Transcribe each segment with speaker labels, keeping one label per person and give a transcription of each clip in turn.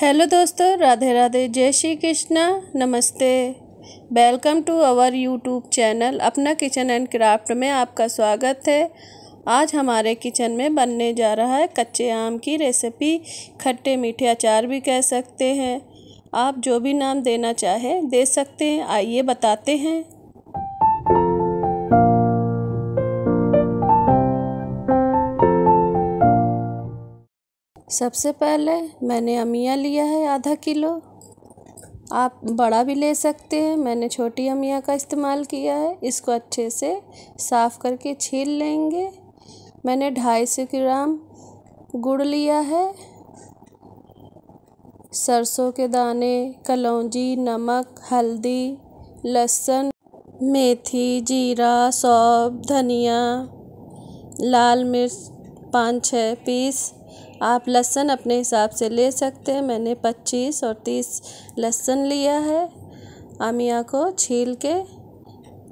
Speaker 1: hello दोस्तों राधे राधे जय श्री कृष्णा नमस्ते welcome to our YouTube channel Apna kitchen and craft में आपका स्वागत है आज हमारे किचन में बनने जा रहा है कच्चे आम की रेसिपी खट्टे मीठे अचार भी कह सकते हैं आप जो भी नाम देना चाहे दे सकते हैं आइए बताते हैं सबसे पहले मैंने अमिया लिया है आधा किलो आप बड़ा भी ले सकते हैं मैंने छोटी अमिया का इस्तेमाल किया है इसको अच्छे से साफ़ करके छील लेंगे मैंने ढाई सौ ग्राम गुड़ लिया है सरसों के दाने कलौजी नमक हल्दी लहसुन मेथी जीरा सौंफ धनिया लाल मिर्च पाँच छः पीस आप लहसुन अपने हिसाब से ले सकते हैं मैंने पच्चीस और तीस लहसन लिया है आमिया को छील के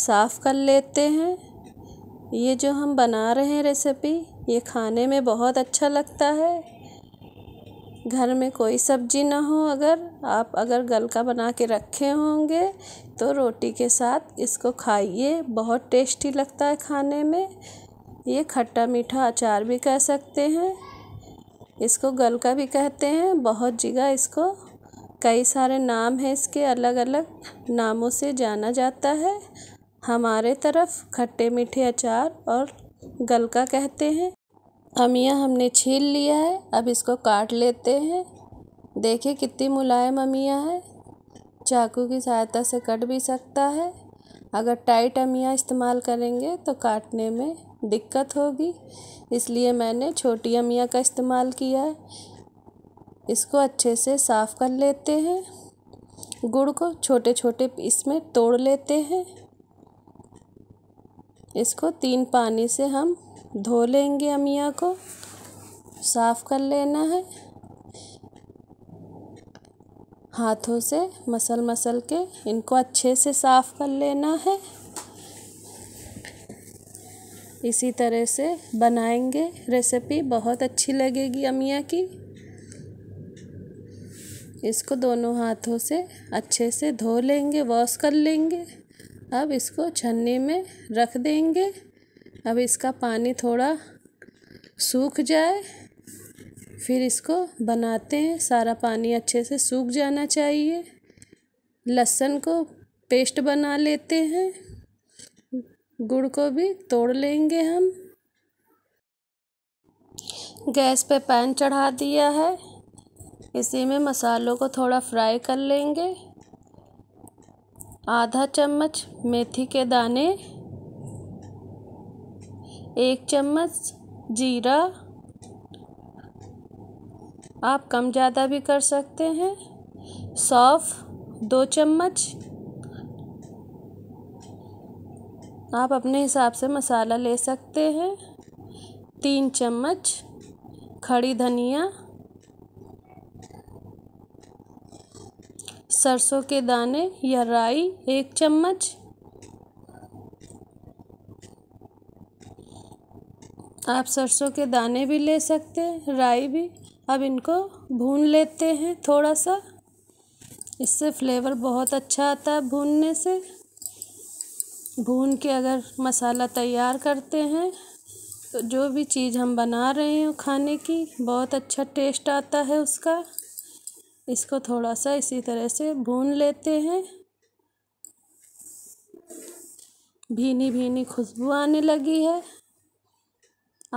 Speaker 1: साफ़ कर लेते हैं ये जो हम बना रहे हैं रेसिपी ये खाने में बहुत अच्छा लगता है घर में कोई सब्जी ना हो अगर आप अगर गलका बना के रखे होंगे तो रोटी के साथ इसको खाइए बहुत टेस्टी लगता है खाने में ये खट्टा मीठा अचार भी कह सकते हैं इसको गलका भी कहते हैं बहुत जगह इसको कई सारे नाम हैं इसके अलग अलग नामों से जाना जाता है हमारे तरफ खट्टे मीठे अचार और गलका कहते हैं अमिया हमने छील लिया है अब इसको काट लेते हैं देखिए कितनी मुलायम अमिया है चाकू की सहायता से कट भी सकता है अगर टाइट अमिया इस्तेमाल करेंगे तो काटने में दिक्कत होगी इसलिए मैंने छोटी अमिया का इस्तेमाल किया है इसको अच्छे से साफ़ कर लेते हैं गुड़ को छोटे छोटे इसमें तोड़ लेते हैं इसको तीन पानी से हम धो लेंगे अमिया को साफ़ कर लेना है हाथों से मसल मसल के इनको अच्छे से साफ़ कर लेना है इसी तरह से बनाएंगे रेसिपी बहुत अच्छी लगेगी अमिया की इसको दोनों हाथों से अच्छे से धो लेंगे वॉश कर लेंगे अब इसको छन्नी में रख देंगे अब इसका पानी थोड़ा सूख जाए फिर इसको बनाते हैं सारा पानी अच्छे से सूख जाना चाहिए लहसुन को पेस्ट बना लेते हैं गुड़ को भी तोड़ लेंगे हम गैस पे पैन चढ़ा दिया है इसी में मसालों को थोड़ा फ्राई कर लेंगे आधा चम्मच मेथी के दाने एक चम्मच जीरा आप कम ज़्यादा भी कर सकते हैं सौफ़ दो चम्मच आप अपने हिसाब से मसाला ले सकते हैं तीन चम्मच खड़ी धनिया सरसों के दाने या राई एक चम्मच आप सरसों के दाने भी ले सकते हैं राई भी अब इनको भून लेते हैं थोड़ा सा इससे फ्लेवर बहुत अच्छा आता है भूनने से भून के अगर मसाला तैयार करते हैं तो जो भी चीज़ हम बना रहे हो खाने की बहुत अच्छा टेस्ट आता है उसका इसको थोड़ा सा इसी तरह से भून लेते हैं भीनी भीनी खुशबू आने लगी है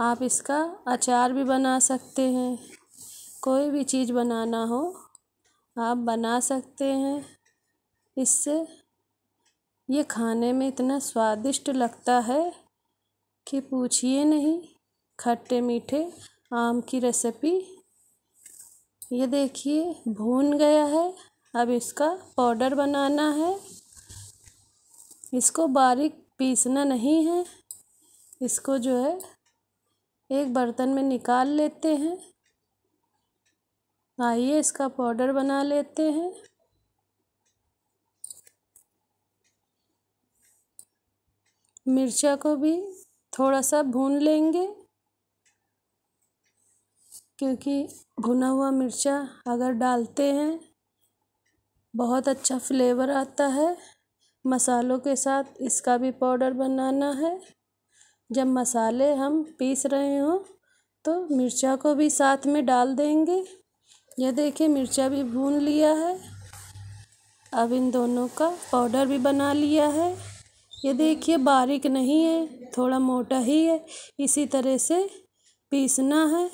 Speaker 1: आप इसका अचार भी बना सकते हैं कोई भी चीज़ बनाना हो आप बना सकते हैं इससे ये खाने में इतना स्वादिष्ट लगता है कि पूछिए नहीं खट्टे मीठे आम की रेसिपी ये देखिए भून गया है अब इसका पाउडर बनाना है इसको बारीक पीसना नहीं है इसको जो है एक बर्तन में निकाल लेते हैं आइए इसका पाउडर बना लेते हैं मिर्चा को भी थोड़ा सा भून लेंगे क्योंकि भुना हुआ मिर्चा अगर डालते हैं बहुत अच्छा फ्लेवर आता है मसालों के साथ इसका भी पाउडर बनाना है जब मसाले हम पीस रहे हों तो मिर्चा को भी साथ में डाल देंगे ये देखिए मिर्चा भी भून लिया है अब इन दोनों का पाउडर भी बना लिया है ये देखिए बारीक नहीं है थोड़ा मोटा ही है इसी तरह से पीसना है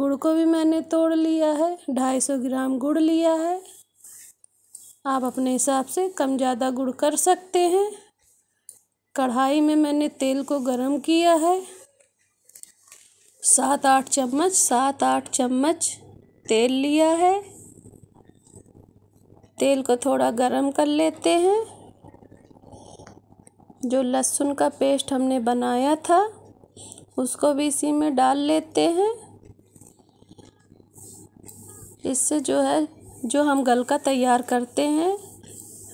Speaker 1: गुड़ को भी मैंने तोड़ लिया है ढाई सौ ग्राम गुड़ लिया है आप अपने हिसाब से कम ज़्यादा गुड़ कर सकते हैं कढ़ाई में मैंने तेल को गरम किया है सात आठ चम्मच सात आठ चम्मच तेल लिया है तेल को थोड़ा गरम कर लेते हैं जो लहसुन का पेस्ट हमने बनाया था उसको भी इसी में डाल लेते हैं इससे जो है जो हम गलका तैयार करते हैं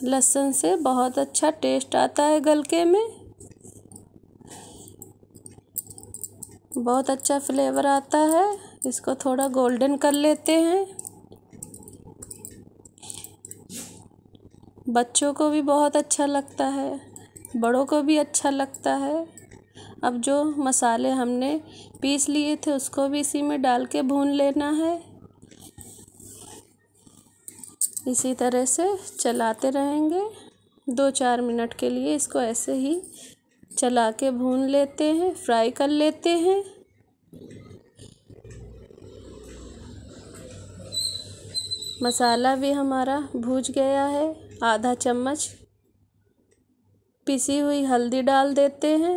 Speaker 1: लहसुन से बहुत अच्छा टेस्ट आता है गलके में बहुत अच्छा फ्लेवर आता है इसको थोड़ा गोल्डन कर लेते हैं बच्चों को भी बहुत अच्छा लगता है बड़ों को भी अच्छा लगता है अब जो मसाले हमने पीस लिए थे उसको भी इसी में डाल के भून लेना है इसी तरह से चलाते रहेंगे दो चार मिनट के लिए इसको ऐसे ही चला के भून लेते हैं फ्राई कर लेते हैं मसाला भी हमारा भूज गया है आधा चम्मच पिसी हुई हल्दी डाल देते हैं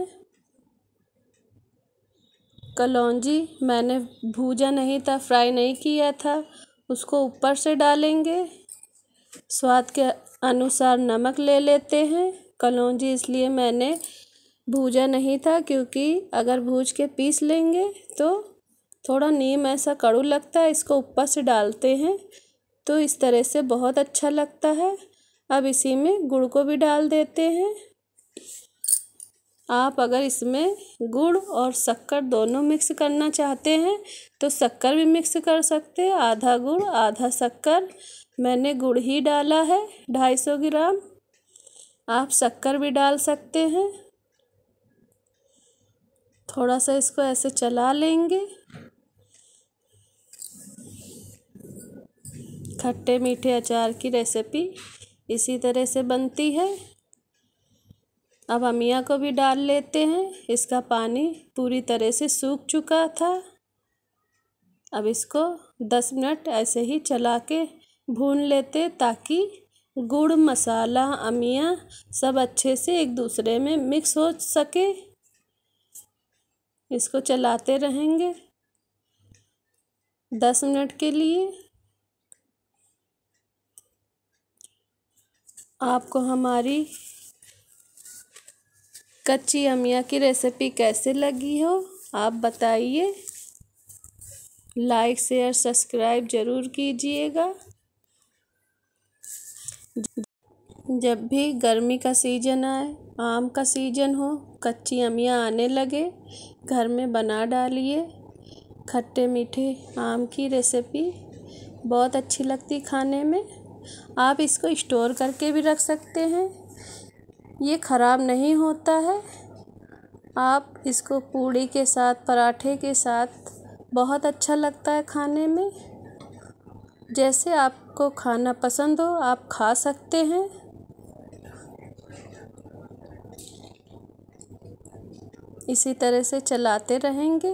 Speaker 1: कलौजी मैंने भूजा नहीं था फ्राई नहीं किया था उसको ऊपर से डालेंगे स्वाद के अनुसार नमक ले लेते हैं कलौजी इसलिए मैंने भूजा नहीं था क्योंकि अगर भूज के पीस लेंगे तो थोड़ा नीम ऐसा कड़ू लगता है इसको ऊपर से डालते हैं तो इस तरह से बहुत अच्छा लगता है अब इसी में गुड़ को भी डाल देते हैं आप अगर इसमें गुड़ और शक्कर दोनों मिक्स करना चाहते हैं तो शक्कर भी मिक्स कर सकते हैं आधा गुड़ आधा शक्कर मैंने गुड़ ही डाला है ढाई सौ ग्राम आप शक्कर भी डाल सकते हैं थोड़ा सा इसको ऐसे चला लेंगे खट्टे मीठे अचार की रेसिपी इसी तरह से बनती है अब अमिया को भी डाल लेते हैं इसका पानी पूरी तरह से सूख चुका था अब इसको दस मिनट ऐसे ही चला के भून लेते ताकि गुड़ मसाला अमिया सब अच्छे से एक दूसरे में मिक्स हो सके इसको चलाते रहेंगे दस मिनट के लिए आपको हमारी कच्ची अमिया की रेसिपी कैसे लगी हो आप बताइए लाइक शेयर सब्सक्राइब ज़रूर कीजिएगा जब भी गर्मी का सीजन आए आम का सीजन हो कच्ची अमियाँ आने लगे घर में बना डालिए खट्टे मीठे आम की रेसिपी बहुत अच्छी लगती खाने में आप इसको स्टोर करके भी रख सकते हैं ये ख़राब नहीं होता है आप इसको पूड़ी के साथ पराठे के साथ बहुत अच्छा लगता है खाने में जैसे आपको खाना पसंद हो आप खा सकते हैं इसी तरह से चलाते रहेंगे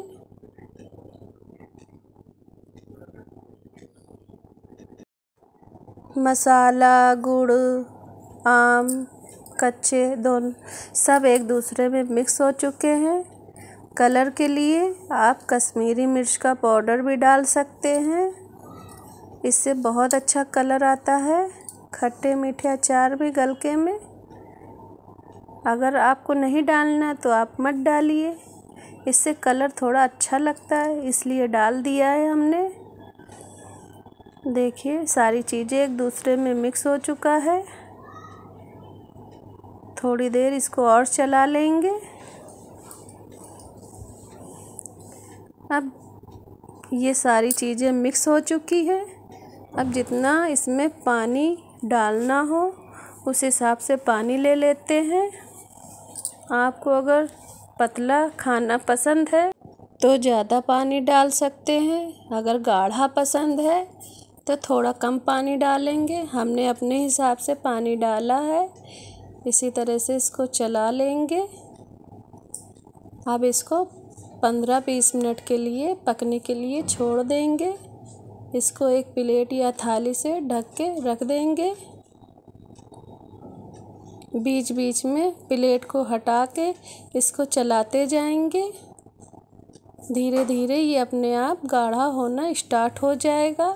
Speaker 1: मसाला गुड़ आम कच्चे दोनों सब एक दूसरे में मिक्स हो चुके हैं कलर के लिए आप कश्मीरी मिर्च का पाउडर भी डाल सकते हैं इससे बहुत अच्छा कलर आता है खट्टे मीठे अचार भी गलके में अगर आपको नहीं डालना तो आप मत डालिए इससे कलर थोड़ा अच्छा लगता है इसलिए डाल दिया है हमने देखिए सारी चीज़ें एक दूसरे में मिक्स हो चुका है थोड़ी देर इसको और चला लेंगे अब ये सारी चीज़ें मिक्स हो चुकी है अब जितना इसमें पानी डालना हो उस हिसाब से पानी ले लेते हैं आपको अगर पतला खाना पसंद है तो ज़्यादा पानी डाल सकते हैं अगर गाढ़ा पसंद है तो थोड़ा कम पानी डालेंगे हमने अपने हिसाब से पानी डाला है इसी तरह से इसको चला लेंगे अब इसको पंद्रह बीस मिनट के लिए पकने के लिए छोड़ देंगे इसको एक प्लेट या थाली से ढक के रख देंगे बीच बीच में प्लेट को हटा के इसको चलाते जाएंगे धीरे धीरे ये अपने आप गाढ़ा होना स्टार्ट हो जाएगा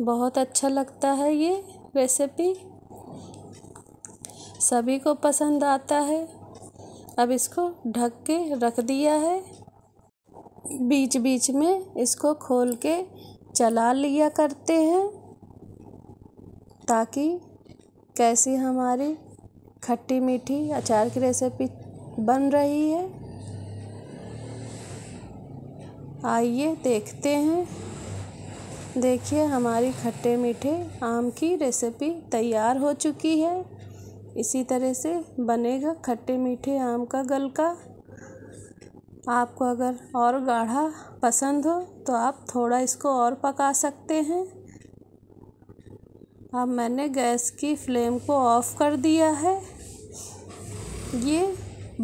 Speaker 1: बहुत अच्छा लगता है ये रेसिपी सभी को पसंद आता है अब इसको ढक के रख दिया है बीच बीच में इसको खोल के चला लिया करते हैं ताकि कैसी हमारी खट्टी मीठी अचार की रेसिपी बन रही है आइए देखते हैं देखिए हमारी खट्टे मीठे आम की रेसिपी तैयार हो चुकी है इसी तरह से बनेगा खट्टे मीठे आम का गलका आपको अगर और गाढ़ा पसंद हो तो आप थोड़ा इसको और पका सकते हैं अब मैंने गैस की फ्लेम को ऑफ़ कर दिया है ये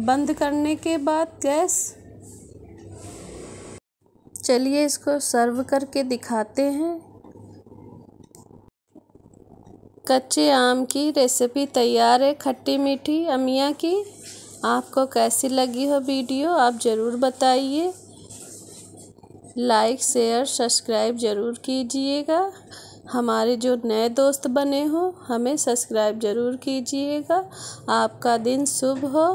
Speaker 1: बंद करने के बाद गैस चलिए इसको सर्व करके दिखाते हैं कच्चे आम की रेसिपी तैयार है खट्टी मीठी अमिया की आपको कैसी लगी हो वीडियो आप ज़रूर बताइए लाइक शेयर सब्सक्राइब ज़रूर कीजिएगा हमारे जो नए दोस्त बने हो हमें सब्सक्राइब ज़रूर कीजिएगा आपका दिन शुभ हो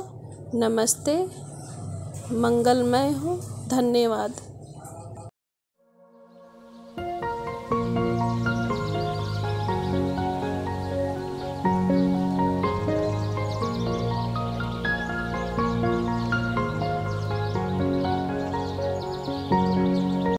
Speaker 1: नमस्ते मंगलमय हो धन्यवाद